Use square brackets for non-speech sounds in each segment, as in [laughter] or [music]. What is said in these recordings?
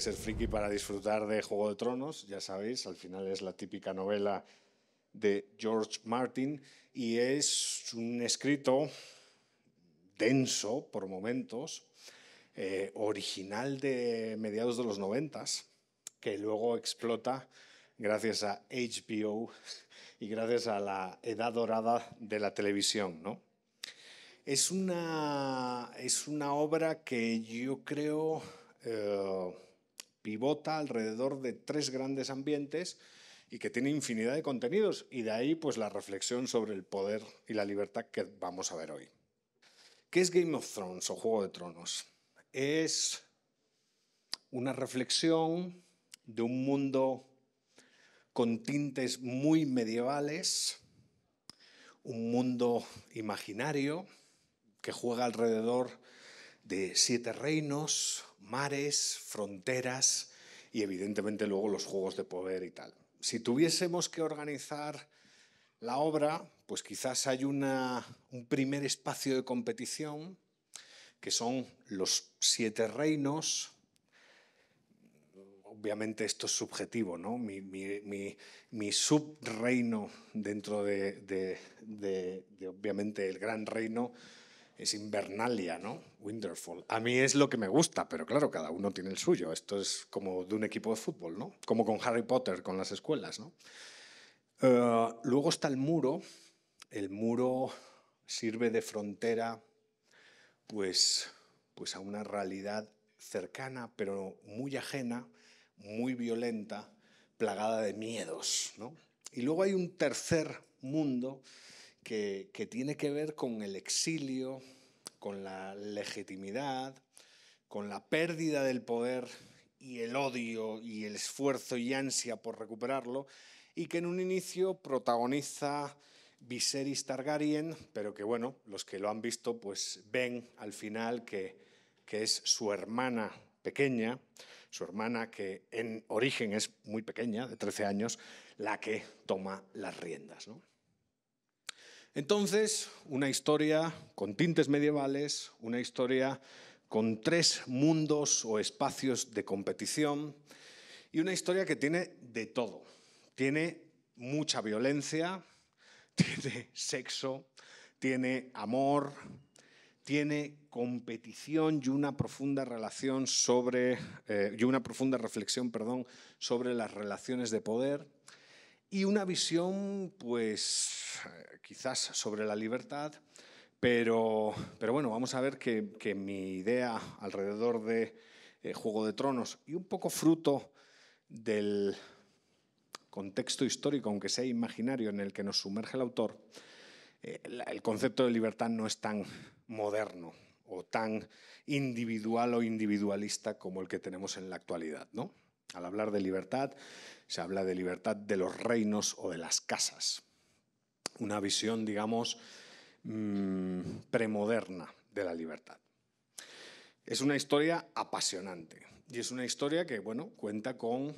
ser friki para disfrutar de Juego de Tronos, ya sabéis, al final es la típica novela de George Martin y es un escrito denso por momentos, eh, original de mediados de los noventas, que luego explota gracias a HBO y gracias a la edad dorada de la televisión, ¿no? Es una, es una obra que yo creo eh, pivota alrededor de tres grandes ambientes y que tiene infinidad de contenidos y de ahí pues la reflexión sobre el poder y la libertad que vamos a ver hoy. ¿Qué es Game of Thrones o Juego de Tronos? Es una reflexión de un mundo con tintes muy medievales, un mundo imaginario que juega alrededor de siete reinos, mares, fronteras y evidentemente luego los juegos de poder y tal. Si tuviésemos que organizar la obra, pues quizás hay una, un primer espacio de competición que son los siete reinos. Obviamente esto es subjetivo, ¿no? Mi, subreino dentro de, de, obviamente, el gran reino es Invernalia, ¿no? Winterfall. A mí es lo que me gusta, pero claro, cada uno tiene el suyo. Esto es como de un equipo de fútbol, ¿no? Como con Harry Potter, con las escuelas, ¿no? Eh, luego está el muro. El muro sirve de frontera, pues, pues a una realidad cercana, pero muy ajena, muy violenta, plagada de miedos, ¿no? Y luego hay un tercer mundo que, tiene que ver con el exilio, con la legitimidad, con la pérdida del poder y el odio y el esfuerzo y ansia por recuperarlo, y que en un inicio protagoniza Viserys Targaryen, pero que bueno, los que lo han visto pues ven al final que, que es su hermana pequeña, su hermana que en origen es muy pequeña, de 13 años, la que toma las riendas. ¿no? Entonces, una historia con tintes medievales, una historia con tres mundos o espacios de competición y una historia que tiene de todo. Tiene mucha violencia, [laughs] tiene sexo, tiene amor, tiene competición y una profunda relación sobre eh, y una profunda reflexión, perdón, sobre las relaciones de poder y una visión, pues, quizás sobre la libertad, pero, bueno, vamos a ver que, mi idea alrededor de eh, Juego de Tronos y un poco fruto del contexto histórico, aunque sea imaginario, en el que nos sumerge el autor, eh, el concepto de libertad no es tan moderno o tan individual o individualista como el que tenemos en la actualidad, ¿no? Al hablar de libertad, se habla de libertad de los reinos o de las casas. Una visión, digamos, mm, premoderna de la libertad. Es una historia apasionante y es una historia que, bueno, cuenta con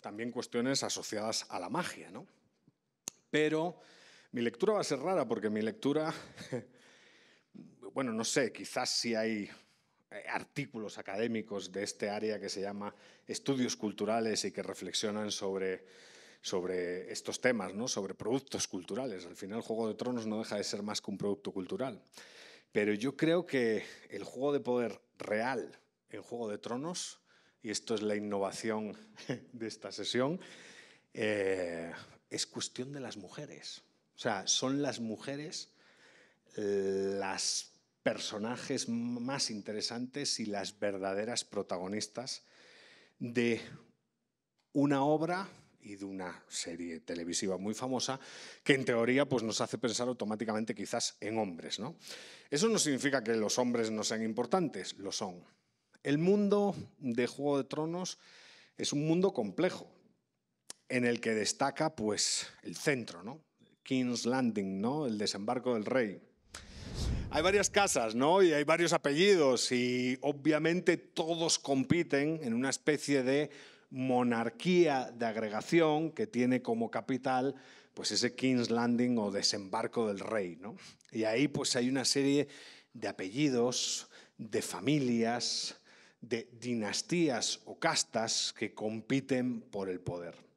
también cuestiones asociadas a la magia, ¿no? Pero mi lectura va a ser rara porque mi lectura, [laughs] bueno, no sé, quizás si hay eh, artículos académicos de este área que se llama estudios culturales y que reflexionan sobre, sobre estos temas, ¿no? sobre productos culturales. Al final, Juego de Tronos no deja de ser más que un producto cultural. Pero yo creo que el juego de poder real en Juego de Tronos, y esto es la innovación [laughs] de esta sesión, eh, es cuestión de las mujeres. O sea, son las mujeres las personajes más interesantes y las verdaderas protagonistas de una obra y de una serie televisiva muy famosa que en teoría pues, nos hace pensar automáticamente quizás en hombres. ¿no? Eso no significa que los hombres no sean importantes, lo son. El mundo de Juego de Tronos es un mundo complejo en el que destaca pues, el centro, ¿no? King's Landing, ¿no? el desembarco del rey hay varias casas, ¿no? Y hay varios apellidos y obviamente todos compiten en una especie de monarquía de agregación que tiene como capital pues ese King's Landing o desembarco del rey, ¿no? Y ahí pues hay una serie de apellidos, de familias, de dinastías o castas que compiten por el poder.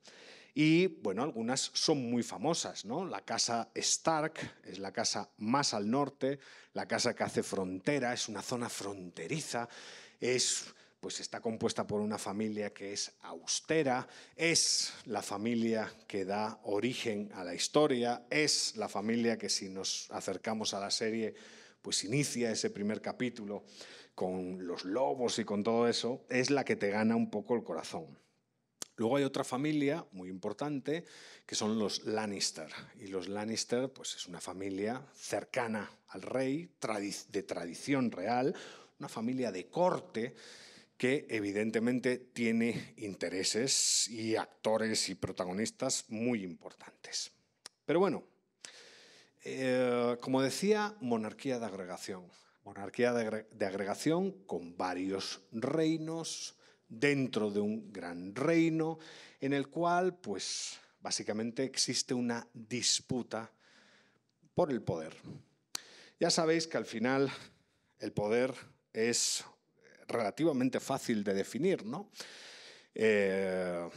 Y bueno, algunas son muy famosas, ¿no? La casa Stark es la casa más al norte, la casa que hace frontera, es una zona fronteriza, es pues está compuesta por una familia que es austera, es la familia que da origen a la historia, es la familia que si nos acercamos a la serie, pues inicia ese primer capítulo con los lobos y con todo eso, es la que te gana un poco el corazón. Luego hay otra familia muy importante que son los Lannister. Y los Lannister pues, es una familia cercana al rey, de tradición real, una familia de corte que evidentemente tiene intereses y actores y protagonistas muy importantes. Pero bueno, eh, como decía, monarquía de agregación. Monarquía de, agregación con varios reinos, dentro de un gran reino en el cual, pues, básicamente existe una disputa por el poder. Ya sabéis que al final el poder es relativamente fácil de definir, ¿no? Eh,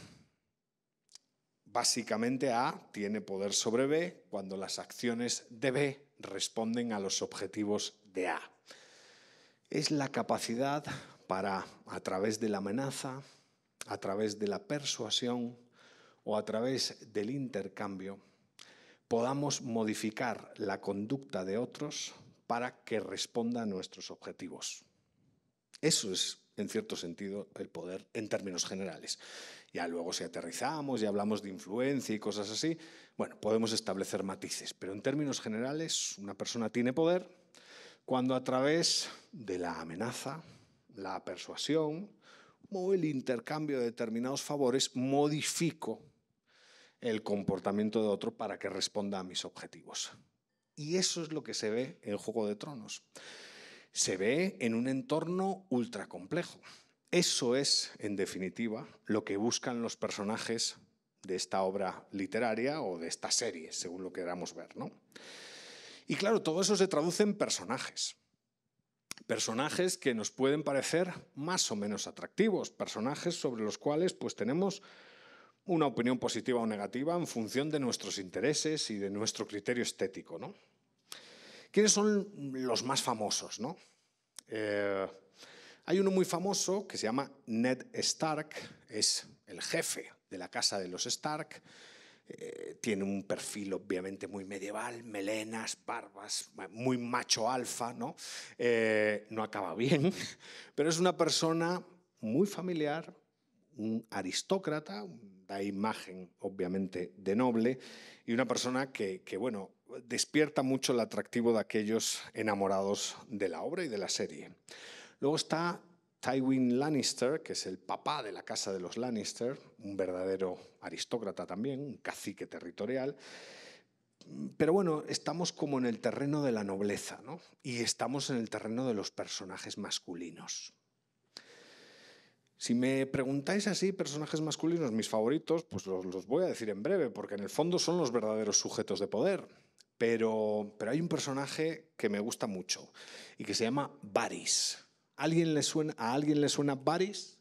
básicamente A tiene poder sobre B cuando las acciones de B responden a los objetivos de A. Es la capacidad para, a través de la amenaza, a través de la persuasión o a través del intercambio, podamos modificar la conducta de otros para que responda a nuestros objetivos. Eso es, en cierto sentido, el poder en términos generales. Ya luego si aterrizamos y hablamos de influencia y cosas así, bueno, podemos establecer matices, pero en términos generales, una persona tiene poder cuando a través de la amenaza, la persuasión o el intercambio de determinados favores, modifico el comportamiento de otro para que responda a mis objetivos. Y eso es lo que se ve en Juego de Tronos. Se ve en un entorno ultra complejo. Eso es, en definitiva, lo que buscan los personajes de esta obra literaria o de esta serie, según lo queramos ver. ¿no? Y claro, todo eso se traduce en personajes personajes que nos pueden parecer más o menos atractivos, personajes sobre los cuales pues tenemos una opinión positiva o negativa en función de nuestros intereses y de nuestro criterio estético. ¿no? ¿Quiénes son los más famosos? ¿no? Eh, hay uno muy famoso que se llama Ned Stark, es el jefe de la casa de los Stark, eh, tiene un perfil obviamente muy medieval, melenas, barbas, muy macho alfa, ¿no? Eh, no acaba bien, [laughs] pero es una persona muy familiar, un aristócrata, da imagen obviamente de noble y una persona que, bueno, despierta mucho el atractivo de aquellos enamorados de la obra y de la serie. Luego está Tywin Lannister, que es el papá de la casa de los Lannister, un verdadero aristócrata también, un cacique territorial. Pero bueno, estamos como en el terreno de la nobleza, ¿no? Y estamos en el terreno de los personajes masculinos. Si me preguntáis así, personajes masculinos, mis favoritos, pues los, voy a decir en breve, porque en el fondo son los verdaderos sujetos de poder. Pero, pero hay un personaje que me gusta mucho y que se llama Varys. ¿Alguien le suena, ¿A alguien le suena Baris?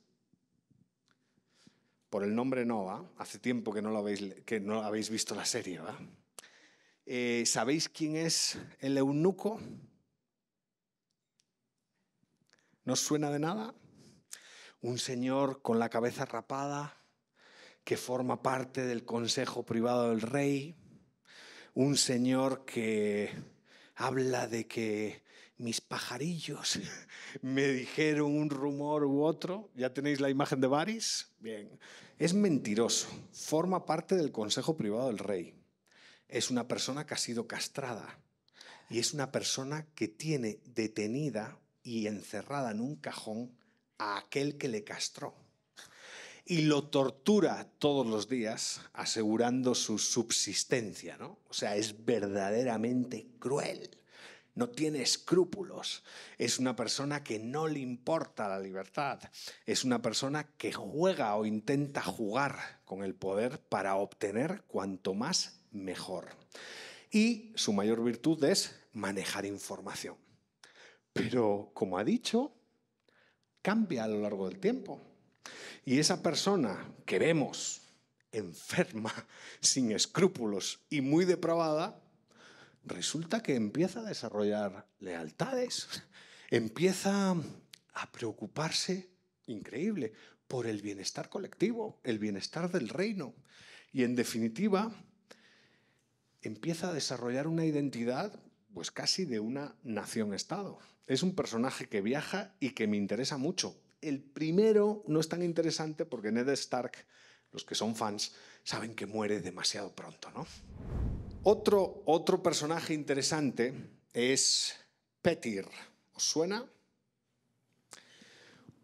Por el nombre no, Hace tiempo que no, lo habéis, que no habéis visto la serie, eh, ¿Sabéis quién es el eunuco? ¿No suena de nada? Un señor con la cabeza rapada que forma parte del consejo privado del rey. Un señor que habla de que mis pajarillos [laughs] me dijeron un rumor u otro. ¿Ya tenéis la imagen de Baris? Bien. Es mentiroso. Forma parte del Consejo Privado del Rey. Es una persona que ha sido castrada y es una persona que tiene detenida y encerrada en un cajón a aquel que le castró. Y lo tortura todos los días asegurando su subsistencia, ¿no? O sea, es verdaderamente cruel no tiene escrúpulos, es una persona que no le importa la libertad, es una persona que juega o intenta jugar con el poder para obtener cuanto más mejor. Y su mayor virtud es manejar información. Pero, como ha dicho, cambia a lo largo del tiempo. Y esa persona que vemos enferma, [laughs] sin escrúpulos y muy depravada, resulta que empieza a desarrollar lealtades, [laughs] empieza a preocuparse, increíble, por el bienestar colectivo, el bienestar del reino. Y en definitiva, empieza a desarrollar una identidad, pues casi de una nación-estado. Es un personaje que viaja y que me interesa mucho. El primero no es tan interesante porque Ned Stark, los que son fans, saben que muere demasiado pronto, ¿no? Otro, otro personaje interesante es Petir. ¿Os suena?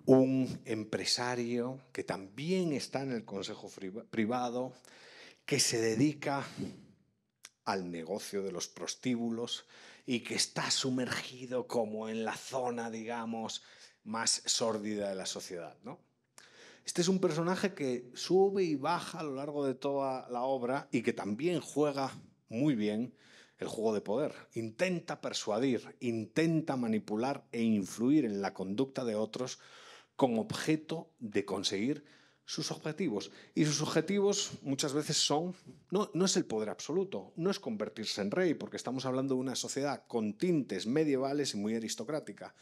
Un empresario que también está en el Consejo Privado, que se dedica al negocio de los prostíbulos y que está sumergido como en la zona, digamos, más sórdida de la sociedad. Este es un personaje que sube y baja a lo largo de toda la obra y que también juega muy bien el juego de poder. Intenta persuadir, intenta manipular e influir en la conducta de otros con objeto de conseguir sus objetivos. Y sus objetivos muchas veces son, no, no es el poder absoluto, no es convertirse en rey, porque estamos hablando de una sociedad con tintes medievales y muy aristocrática.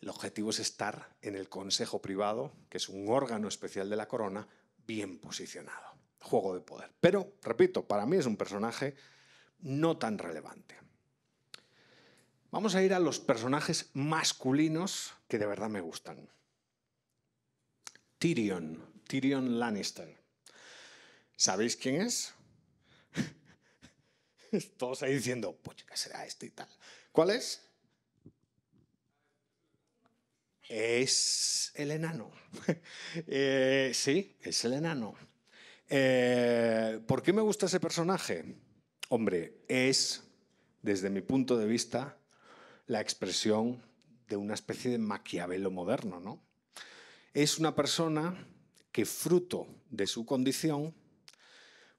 El objetivo es estar en el Consejo Privado, que es un órgano especial de la corona, bien posicionado juego de poder. Pero, repito, para mí es un personaje no tan relevante. Vamos a ir a los personajes masculinos que de verdad me gustan. Tyrion, Tyrion Lannister. ¿Sabéis quién es? [laughs] Todos ahí diciendo, pues qué será este y tal. ¿Cuál es? Es el enano. [laughs] Eh, sí, es el enano. Eh, ¿Por qué me gusta ese personaje? Hombre, es, desde mi punto de vista, la expresión de una especie de maquiavelo moderno, ¿no? Es una persona que, fruto de su condición,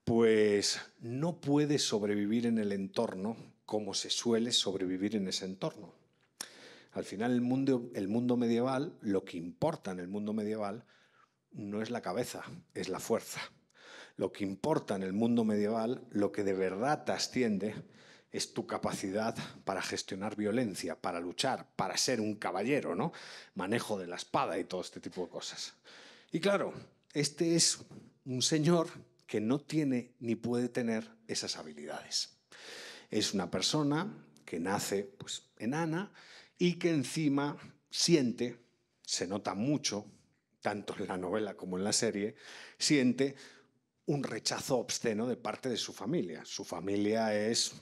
pues no puede sobrevivir en el entorno como se suele sobrevivir en ese entorno. Al final el mundo medieval, lo que importa en el mundo medieval, no es la cabeza, es la fuerza. Lo que importa en el mundo medieval, lo que de verdad te asciende, es tu capacidad para gestionar violencia, para luchar, para ser un caballero, ¿no? Manejo de la espada y todo este tipo de cosas. Y claro, este es un señor que no tiene ni puede tener esas habilidades. Es una persona que nace pues enana y que encima siente, se nota mucho, tanto en la novela como en la serie, siente un rechazo obsceno de parte de su familia. Su familia es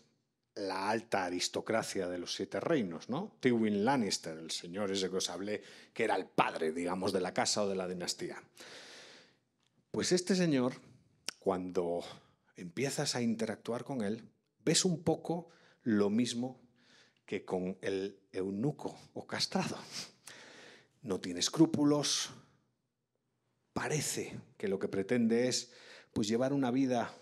la alta aristocracia de los siete reinos, ¿no? Tywin Lannister, el señor ese que os hablé, que era el padre, digamos, de la casa o de la dinastía. Pues este señor, cuando empiezas a interactuar con él, ves un poco lo mismo que con el eunuco o castrado. No tiene escrúpulos, parece que lo que pretende es pues llevar una vida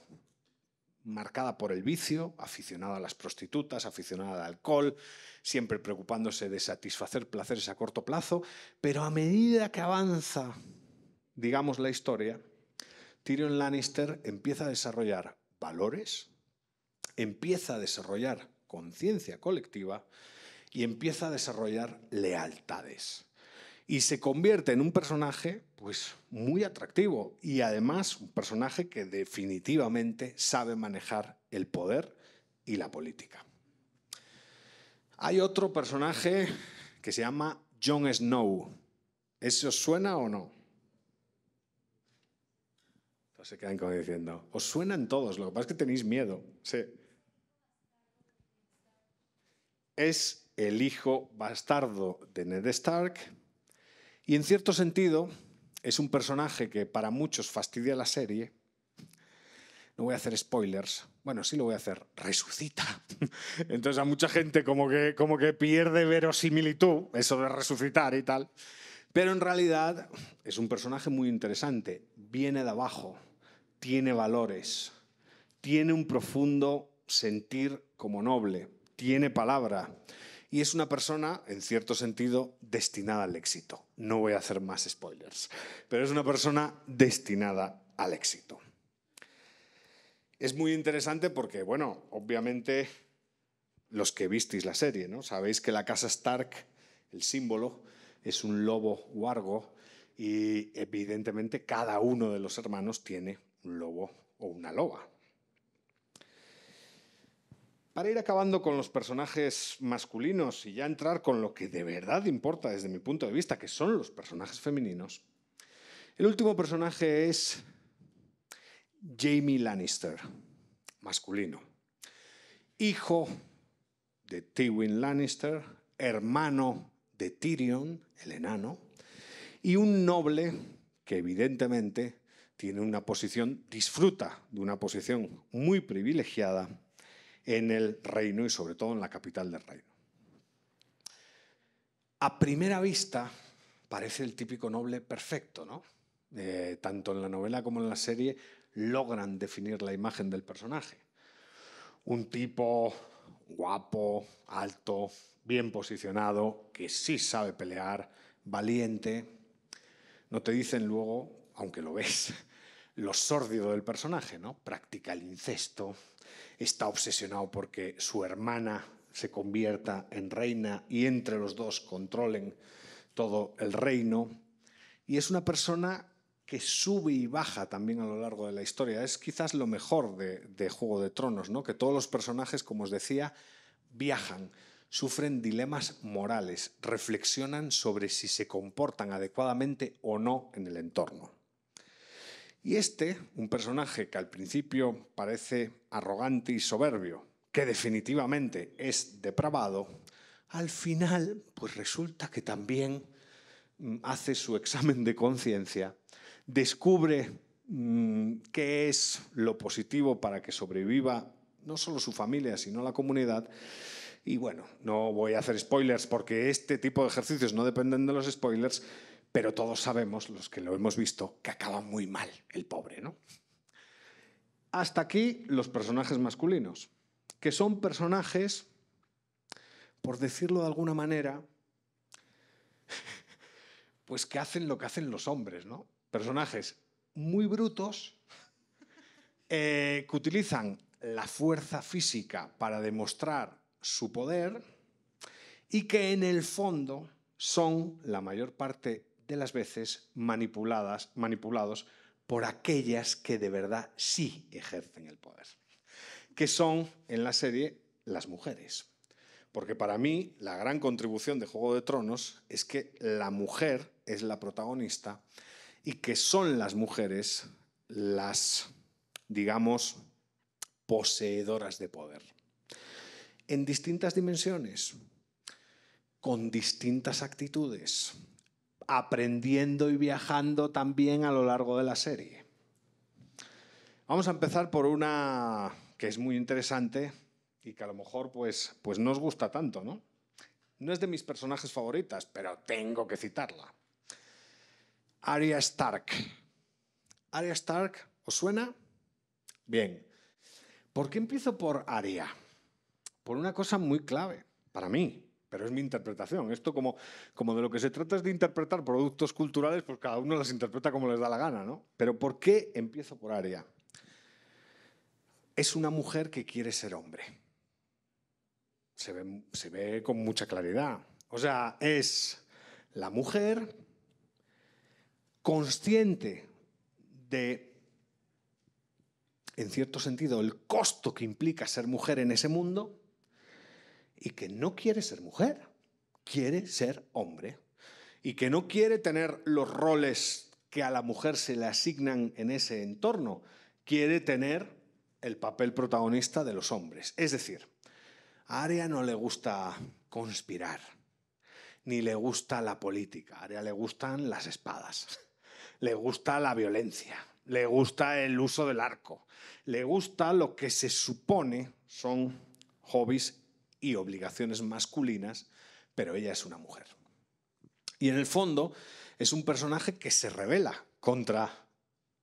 marcada por el vicio, aficionada a las prostitutas, aficionada al alcohol, siempre preocupándose de satisfacer placeres a corto plazo, pero a medida que avanza, digamos, la historia, Tyrion Lannister empieza a desarrollar valores, empieza a desarrollar conciencia colectiva y empieza a desarrollar lealtades. Y se convierte en un personaje pues muy atractivo y además un personaje que definitivamente sabe manejar el poder y la política. Hay otro personaje que se llama Jon Snow. ¿Eso os suena o no? Entonces se quedan como diciendo, os suenan todos, lo que pasa es que tenéis miedo. Es el hijo bastardo de Ned Stark y en cierto sentido es un personaje que para muchos fastidia la serie. No voy a hacer spoilers. Bueno, sí lo voy a hacer. Resucita. [laughs] Entonces a mucha gente como que, como que pierde verosimilitud, eso de resucitar y tal. Pero en realidad es un personaje muy interesante. Viene de abajo, tiene valores, tiene un profundo sentir como noble, tiene palabra, y es una persona, en cierto sentido, destinada al éxito. No voy a hacer más spoilers, pero es una persona destinada al éxito. Es muy interesante porque, bueno, obviamente los que visteis la serie, ¿no? Sabéis que la casa Stark, el símbolo, es un lobo algo y evidentemente cada uno de los hermanos tiene un lobo o una loba. Para ir acabando con los personajes masculinos y ya entrar con lo que de verdad importa desde mi punto de vista, que son los personajes femeninos, el último personaje es Jamie Lannister, masculino, hijo de Tywin Lannister, hermano de Tyrion, el enano, y un noble que evidentemente tiene una posición, disfruta de una posición muy privilegiada en el reino y sobre todo en la capital del reino. A primera vista parece el típico noble perfecto, ¿no? Eh, tanto en la novela como en la serie logran definir la imagen del personaje. Un tipo guapo, alto, bien posicionado, que sí sabe pelear, valiente. No te dicen luego, aunque lo ves, [laughs] lo sórdido del personaje, ¿no? Practica el incesto, está obsesionado porque su hermana se convierta en reina y entre los dos controlen todo el reino. Y es una persona que sube y baja también a lo largo de la historia. Es quizás lo mejor de, Juego de Tronos, ¿no? que todos los personajes, como os decía, viajan, sufren dilemas morales, reflexionan sobre si se comportan adecuadamente o no en el entorno. Y este, un personaje que al principio parece arrogante y soberbio, que definitivamente es depravado, al final pues resulta que también mm, hace su examen de conciencia, descubre mm, qué es lo positivo para que sobreviva no solo su familia, sino la comunidad. Y bueno, no voy a hacer spoilers porque este tipo de ejercicios no dependen de los spoilers, pero todos sabemos, los que lo hemos visto, que acaba muy mal el pobre, ¿no? Hasta aquí los personajes masculinos, que son personajes, por decirlo de alguna manera, [laughs] pues que hacen lo que hacen los hombres, ¿no? Personajes muy brutos, eh, que utilizan la fuerza física para demostrar su poder y que en el fondo son la mayor parte de las veces manipuladas, manipulados por aquellas que de verdad sí ejercen el poder, que son en la serie las mujeres. Porque para mí la gran contribución de Juego de Tronos es que la mujer es la protagonista y que son las mujeres las, digamos, poseedoras de poder. En distintas dimensiones, con distintas actitudes, aprendiendo y viajando también a lo largo de la serie. Vamos a empezar por una que es muy interesante y que a lo mejor pues, pues no os gusta tanto, ¿no? No es de mis personajes favoritas, pero tengo que citarla. Arya Stark. Arya Stark, ¿os suena? Bien. ¿Por qué empiezo por Arya? Por una cosa muy clave para mí pero es mi interpretación. Esto como, como de lo que se trata es de interpretar productos culturales, pues cada uno las interpreta como les da la gana, ¿no? Pero ¿por qué empiezo por Aria? Es una mujer que quiere ser hombre. se ve con mucha claridad. O sea, es la mujer consciente de, en cierto sentido, el costo que implica ser mujer en ese mundo y que no quiere ser mujer, quiere ser hombre y que no quiere tener los roles que a la mujer se le asignan en ese entorno, quiere tener el papel protagonista de los hombres. Es decir, a Aria no le gusta conspirar, ni le gusta la política, a Aria le gustan las espadas, le gusta la violencia, le gusta el uso del arco, le gusta lo que se supone son hobbies y obligaciones masculinas, pero ella es una mujer. Y en el fondo es un personaje que se revela contra,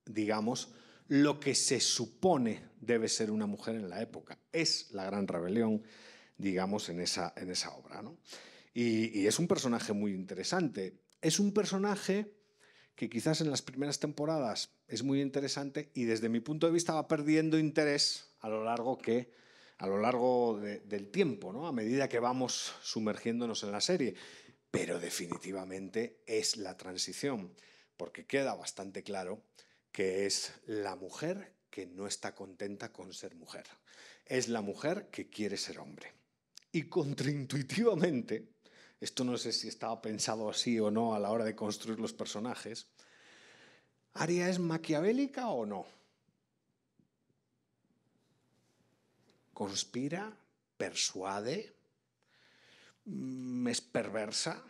digamos, lo que se supone debe ser una mujer en la época. Es la gran rebelión, digamos, en esa, en esa obra. Y, y es un personaje muy interesante. Es un personaje que quizás en las primeras temporadas es muy interesante y desde mi punto de vista va perdiendo interés a lo largo que a lo largo del tiempo, a medida que vamos sumergiéndonos en la serie. Pero definitivamente es la transición, porque queda bastante claro que es la mujer que no está contenta con ser mujer. Es la mujer que quiere ser hombre. Y contraintuitivamente, esto no sé si estaba pensado así o no a la hora de construir los personajes, ¿Aria es maquiavélica o no? conspira, persuade, mm, es perversa.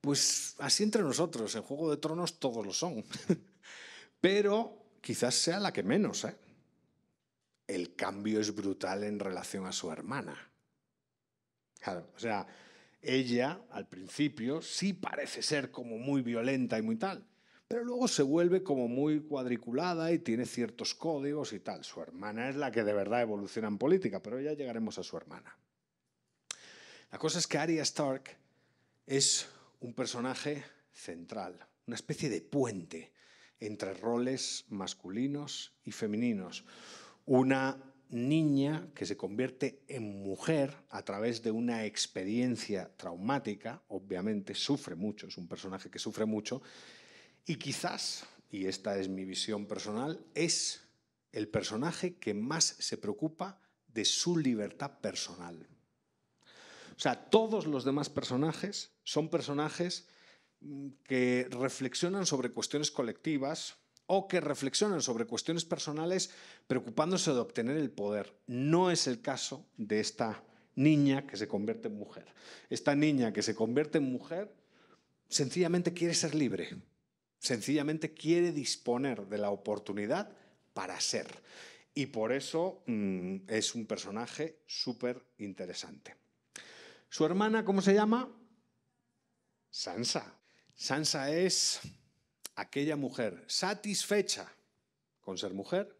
Pues así entre nosotros, en Juego de Tronos todos lo son. [laughs] Pero quizás sea la que menos. ¿eh? El cambio es brutal en relación a su hermana. o sea, ella al principio sí parece ser como muy violenta y muy tal, pero luego se vuelve como muy cuadriculada y tiene ciertos códigos y tal. Su hermana es la que de verdad evoluciona en política, pero ya llegaremos a su hermana. La cosa es que Arya Stark es un personaje central, una especie de puente entre roles masculinos y femeninos. Una niña que se convierte en mujer a través de una experiencia traumática, obviamente sufre mucho, es un personaje que sufre mucho, y quizás, y esta es mi visión personal, es el personaje que más se preocupa de su libertad personal. O sea, todos los demás personajes son personajes mm, que reflexionan sobre cuestiones colectivas o que reflexionan sobre cuestiones personales preocupándose de obtener el poder. No es el caso de esta niña que se convierte en mujer. Esta niña que se convierte en mujer sencillamente quiere ser libre sencillamente quiere disponer de la oportunidad para ser. Y por eso mm, es un personaje súper interesante. ¿Su hermana cómo se llama? Sansa. Sansa es aquella mujer satisfecha con ser mujer,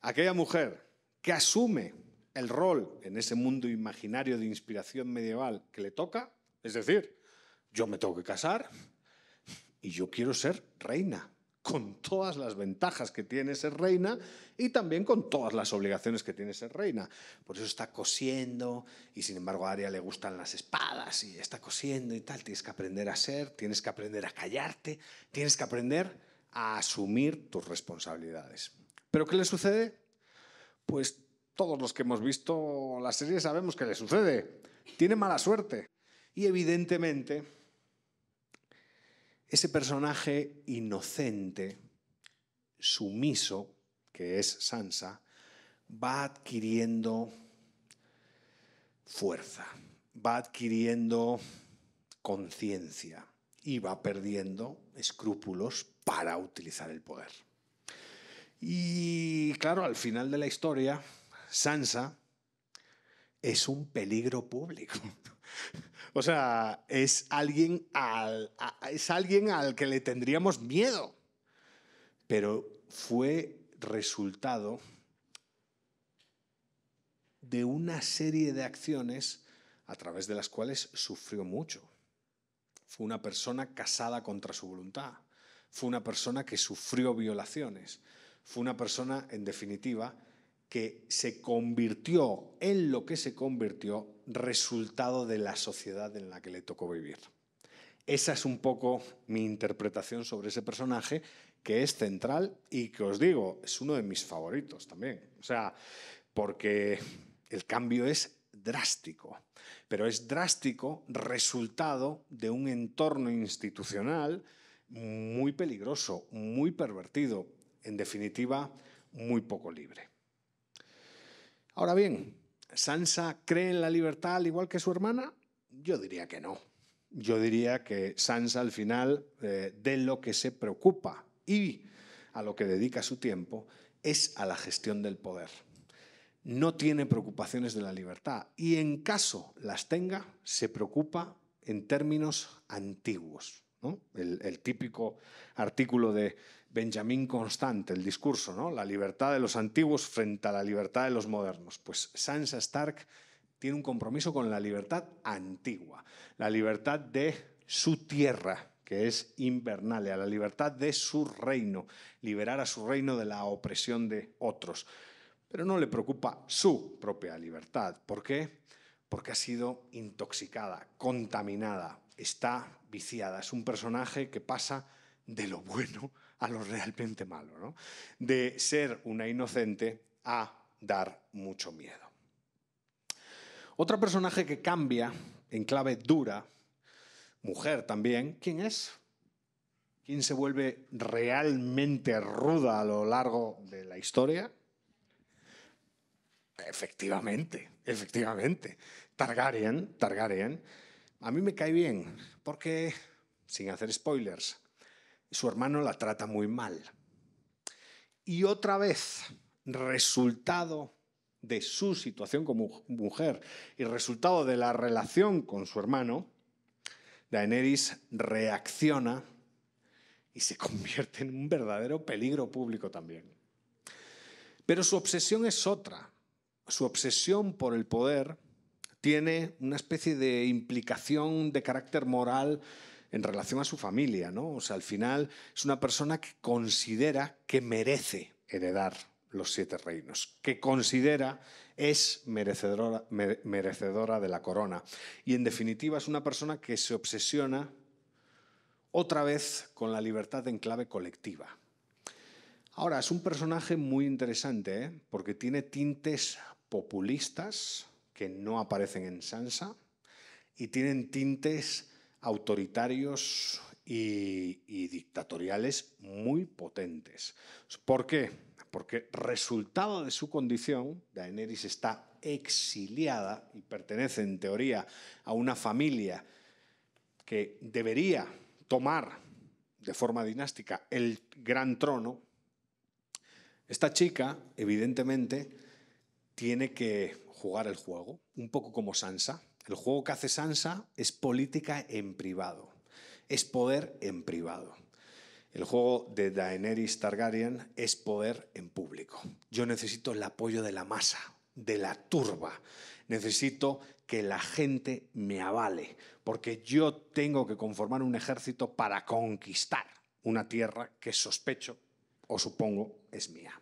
aquella mujer que asume el rol en ese mundo imaginario de inspiración medieval que le toca, es decir, yo me tengo que casar, y yo quiero ser reina, con todas las ventajas que tiene ser reina y también con todas las obligaciones que tiene ser reina. Por eso está cosiendo y sin embargo a Aria le gustan las espadas y está cosiendo y tal. Tienes que aprender a ser, tienes que aprender a callarte, tienes que aprender a asumir tus responsabilidades. ¿Pero qué le sucede? Pues todos los que hemos visto la serie sabemos que le sucede. Tiene mala suerte. Y evidentemente ese personaje inocente, sumiso, que es Sansa, va adquiriendo fuerza, va adquiriendo conciencia y va perdiendo escrúpulos para utilizar el poder. Y claro, al final de la historia, Sansa es un peligro público. [laughs] O sea, es alguien al, es alguien al que le tendríamos miedo. Pero fue resultado de una serie de acciones a través de las cuales sufrió mucho. Fue una persona casada contra su voluntad. Fue una persona que sufrió violaciones. Fue una persona, en definitiva, que se convirtió en lo que se convirtió resultado de la sociedad en la que le tocó vivir. Esa es un poco mi interpretación sobre ese personaje, que es central y que os digo, es uno de mis favoritos también. O sea, porque el cambio es drástico, pero es drástico resultado de un entorno institucional muy peligroso, muy pervertido, en definitiva, muy poco libre. Ahora bien, ¿Sansa cree en la libertad al igual que su hermana? Yo diría que no. Yo diría que Sansa al final eh, de lo que se preocupa y a lo que dedica su tiempo es a la gestión del poder. No tiene preocupaciones de la libertad y en caso las tenga, se preocupa en términos antiguos. el típico artículo de Benjamín Constante, el discurso, ¿no? La libertad de los antiguos frente a la libertad de los modernos. Pues Sansa Stark tiene un compromiso con la libertad antigua, la libertad de su tierra, que es a la libertad de su reino, liberar a su reino de la opresión de otros. Pero no le preocupa su propia libertad. ¿Por qué? Porque ha sido intoxicada, contaminada, está viciada. Es un personaje que pasa de lo bueno a lo realmente malo, ¿no? de ser una inocente a dar mucho miedo. Otro personaje que cambia en clave dura, mujer también, ¿quién es? ¿Quién se vuelve realmente ruda a lo largo de la historia? Efectivamente, efectivamente. Targaryen, Targaryen. A mí me cae bien, porque, sin hacer spoilers, su hermano la trata muy mal. Y otra vez, resultado de su situación como mujer y resultado de la relación con su hermano, Daenerys reacciona y se [laughs] convierte en un verdadero peligro público también. Pero su obsesión es otra. Su obsesión por el poder tiene una especie de implicación de carácter moral en relación a su familia, ¿no? O sea, al final es una persona que considera que merece heredar los siete reinos, que considera es merecedora, de la corona. Y en definitiva es una persona que se obsesiona otra vez con la libertad en clave colectiva. Ahora, es un personaje muy interesante, ¿eh? porque tiene tintes populistas que no aparecen en Sansa y tienen tintes autoritarios y, dictatoriales muy potentes. ¿Por qué? Porque resultado de su condición, Daenerys está exiliada y pertenece en teoría a una familia que debería tomar de forma dinástica el gran trono, esta chica evidentemente tiene que jugar el juego, un poco como Sansa, el juego que hace Sansa es política en privado, es poder en privado. El juego de Daenerys Targaryen es poder en público. Yo necesito el apoyo de la masa, de la turba. Necesito que la gente me avale, porque yo tengo que conformar un ejército para conquistar una tierra que sospecho o supongo es mía.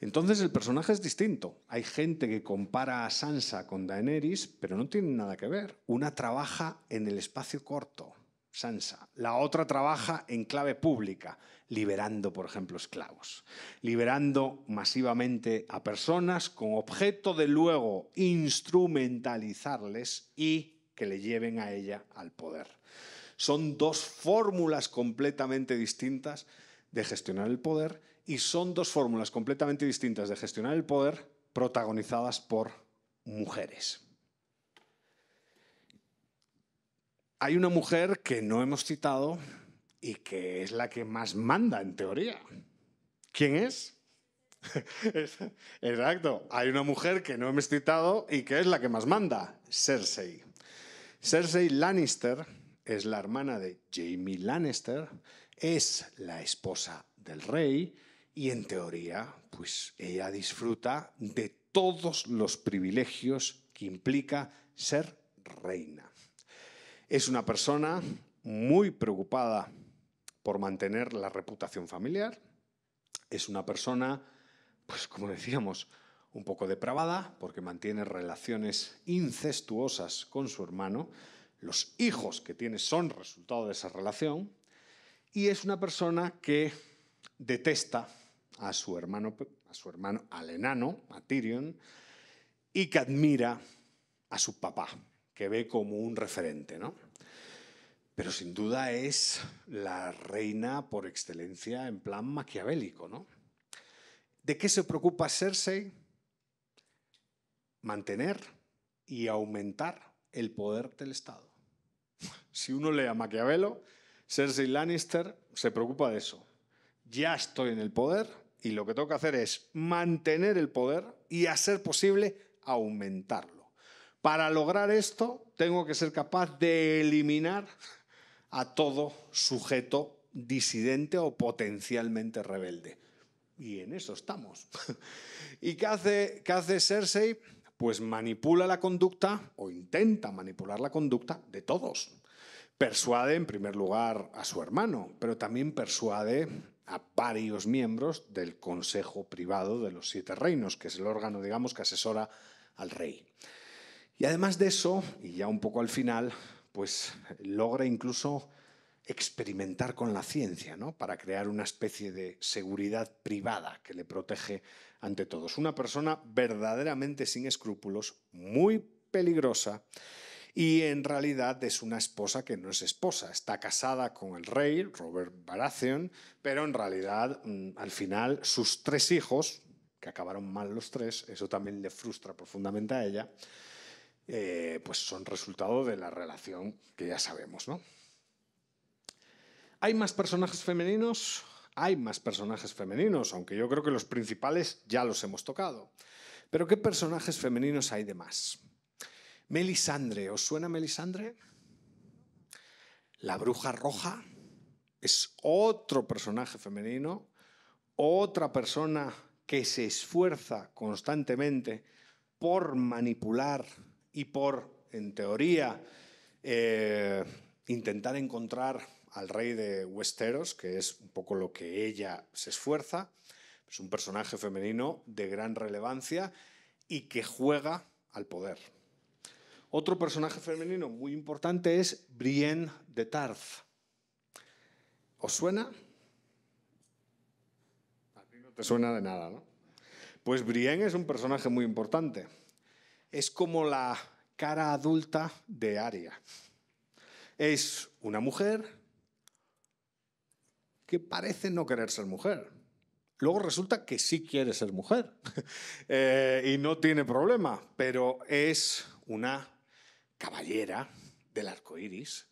Entonces el personaje es distinto. Hay gente que compara a Sansa con Daenerys, pero no tienen nada que ver. Una trabaja en el espacio corto, Sansa. La otra trabaja en clave pública, liberando, por ejemplo, esclavos. Liberando masivamente a personas con objeto de luego instrumentalizarles y que le lleven a ella al poder. Son dos fórmulas completamente distintas de gestionar el poder y son dos fórmulas completamente distintas de gestionar el poder protagonizadas por mujeres. Hay una mujer que no hemos citado y que es la que más manda en teoría. ¿Quién es? [laughs] Exacto. Hay una mujer que no hemos citado y que es la que más manda, Cersei. Cersei Lannister es la hermana de Jamie Lannister, es la esposa del rey, y en teoría, pues ella disfruta de todos los privilegios que implica ser reina. Es una persona muy preocupada por mantener la reputación familiar. Es una persona, pues como decíamos, un poco depravada porque mantiene relaciones incestuosas con su hermano. Los hijos que tiene son resultado de esa relación. Y es una persona que detesta a su hermano, a su hermano, al enano, a Tyrion, y que admira a su papá, que ve como un referente, ¿no? Pero sin duda es la reina por excelencia en plan maquiavélico, ¿no? ¿De qué se preocupa Cersei? Mantener y aumentar el poder del Estado. Si uno lee a Maquiavelo, Cersei Lannister se preocupa de eso. Ya estoy en el poder, y lo que tengo que hacer es mantener el poder y, a ser posible, aumentarlo. Para lograr esto, tengo que ser capaz de eliminar a todo sujeto disidente o potencialmente rebelde. Y en eso estamos. [laughs] ¿Y qué hace, qué Cersei? Pues manipula la conducta o intenta manipular la conducta de todos. Persuade en primer lugar a su hermano, pero también persuade a varios miembros del Consejo Privado de los Siete Reinos, que es el órgano, digamos, que asesora al rey. Y además de eso, y ya un poco al final, pues logra incluso experimentar con la ciencia, ¿no? Para crear una especie de seguridad privada que le protege ante todos. Una persona verdaderamente sin escrúpulos, muy peligrosa y en realidad es una esposa que no es esposa. Está casada con el rey, Robert Baratheon, pero en realidad mm, al final sus tres hijos, que acabaron mal los tres, eso también le frustra profundamente a ella, eh, pues son resultado de la relación que ya sabemos, ¿no? ¿Hay más personajes femeninos? Hay más personajes femeninos, aunque yo creo que los principales ya los hemos tocado. Pero ¿qué personajes femeninos hay de más? Melisandre, ¿os suena Melisandre? La bruja roja es otro personaje femenino, otra persona que se esfuerza constantemente por manipular y por, en teoría, eh, intentar encontrar al rey de Westeros, que es un poco lo que ella se esfuerza. Es un personaje femenino de gran relevancia y que juega al poder. Otro personaje femenino muy importante es Brienne de Tarth. ¿Os suena? A ti no te suena de nada, ¿no? Pues Brienne es un personaje muy importante. Es como la cara adulta de Aria. Es una mujer que parece no querer ser mujer. Luego resulta que sí quiere ser mujer [laughs] eh, y no tiene problema, pero es una caballera del arco iris,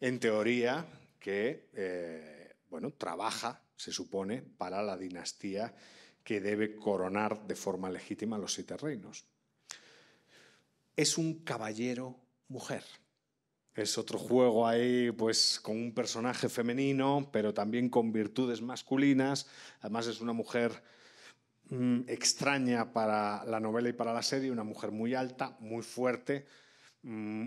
en teoría que eh, bueno, trabaja, se supone, para la dinastía que debe coronar de forma legítima los siete reinos. Es un caballero mujer. Es otro juego ahí, pues con un personaje femenino, pero también con virtudes masculinas. Además, es una mujer mm, extraña para la novela y para la serie, una mujer muy alta, muy fuerte, Mm,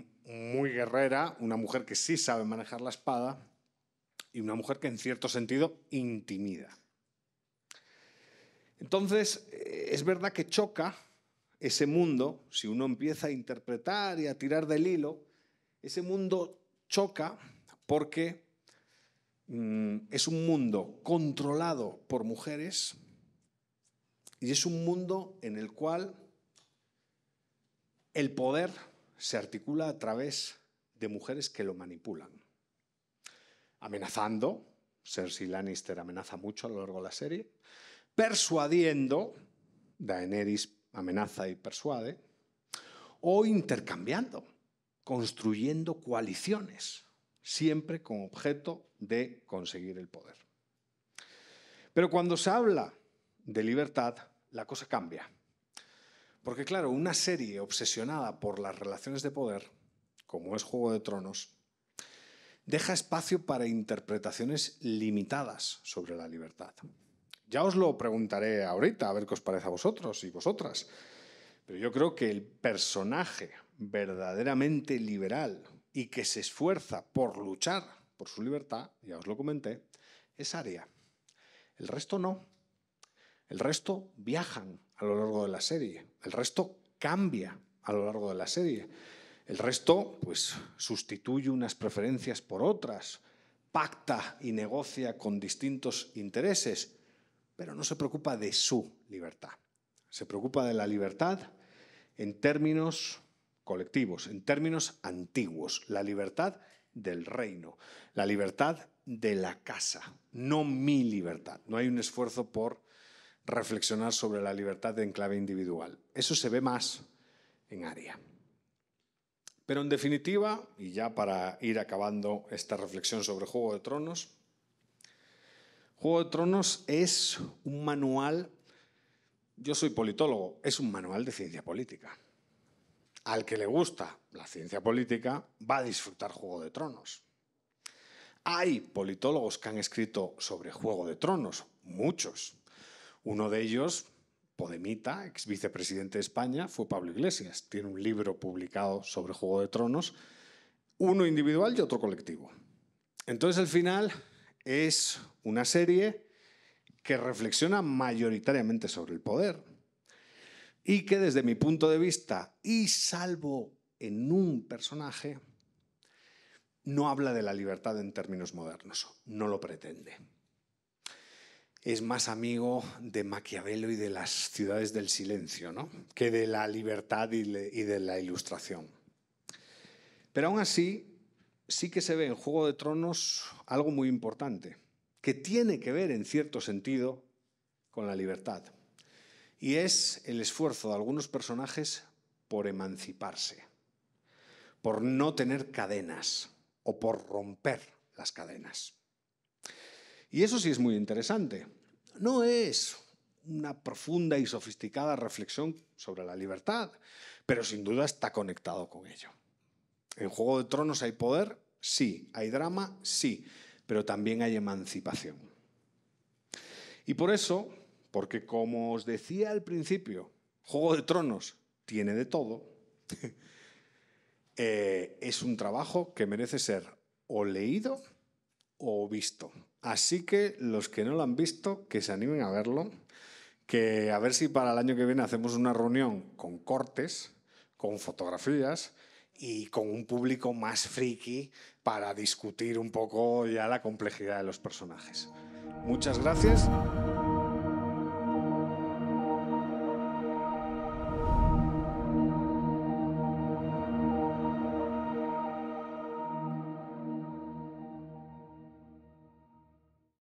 muy guerrera, una mujer que sí sabe manejar la espada y una mujer que en cierto sentido intimida. Entonces, eh, es verdad que choca ese mundo, si uno empieza a interpretar y a tirar del hilo, ese mundo choca porque mm, es un mundo controlado por mujeres y es un mundo en el cual el poder se articula a través de mujeres que lo manipulan. Amenazando, Cersei Lannister amenaza mucho a lo largo de la serie, persuadiendo, Daenerys amenaza y persuade, o intercambiando, construyendo coaliciones, siempre con objeto de conseguir el poder. Pero cuando se habla de libertad, la cosa cambia. Porque claro, una serie obsesionada por las relaciones de poder, como es Juego de Tronos, deja espacio para interpretaciones limitadas sobre la libertad. Ya os lo preguntaré ahorita, a ver qué os parece a vosotros y vosotras. Pero yo creo que el personaje verdaderamente liberal y que se esfuerza por luchar por su libertad, ya os lo comenté, es Aria. El resto no. El resto viajan, a lo largo de la serie. El resto cambia a lo largo de la serie. El resto, pues, sustituye unas preferencias por otras, pacta y negocia con distintos intereses, pero no se preocupa de su libertad. Se preocupa de la libertad en términos colectivos, en términos antiguos, la libertad del reino, la libertad de la casa, no mi libertad. No hay un esfuerzo por reflexionar sobre la libertad de enclave individual. Eso se ve más en Aria. Pero en definitiva, y ya para ir acabando esta reflexión sobre Juego de Tronos, Juego de Tronos es un manual, yo soy politólogo, es un manual de ciencia política. Al que le gusta la ciencia política va a disfrutar Juego de Tronos. Hay politólogos que han escrito sobre Juego de Tronos, muchos, uno de ellos, Podemita, ex vicepresidente de España, fue Pablo Iglesias. Tiene un libro publicado sobre Juego de Tronos, uno individual y otro colectivo. Entonces el final es una serie que reflexiona mayoritariamente sobre el poder y que desde mi punto de vista, y salvo en un personaje, no habla de la libertad en términos modernos, no lo pretende es más amigo de Maquiavelo y de las ciudades del silencio, ¿no? que de la libertad y, de la ilustración. Pero aún así, sí que se ve en Juego de Tronos algo muy importante, que tiene que ver en cierto sentido con la libertad, y es el esfuerzo de algunos personajes por emanciparse, por no tener cadenas o por romper las cadenas. Y eso sí es muy interesante. No es una profunda y sofisticada reflexión sobre la libertad, pero sin duda está conectado con ello. En Juego de Tronos hay poder, sí, hay drama, sí, pero también hay emancipación. Y por eso, porque como os decía al principio, Juego de Tronos tiene de todo, [laughs] eh, es un trabajo que merece ser o leído o visto. Así que los que no lo han visto, que se animen a verlo, que a ver si para el año que viene hacemos una reunión con cortes, con fotografías y con un público más friki para discutir un poco ya la complejidad de los personajes. Muchas gracias.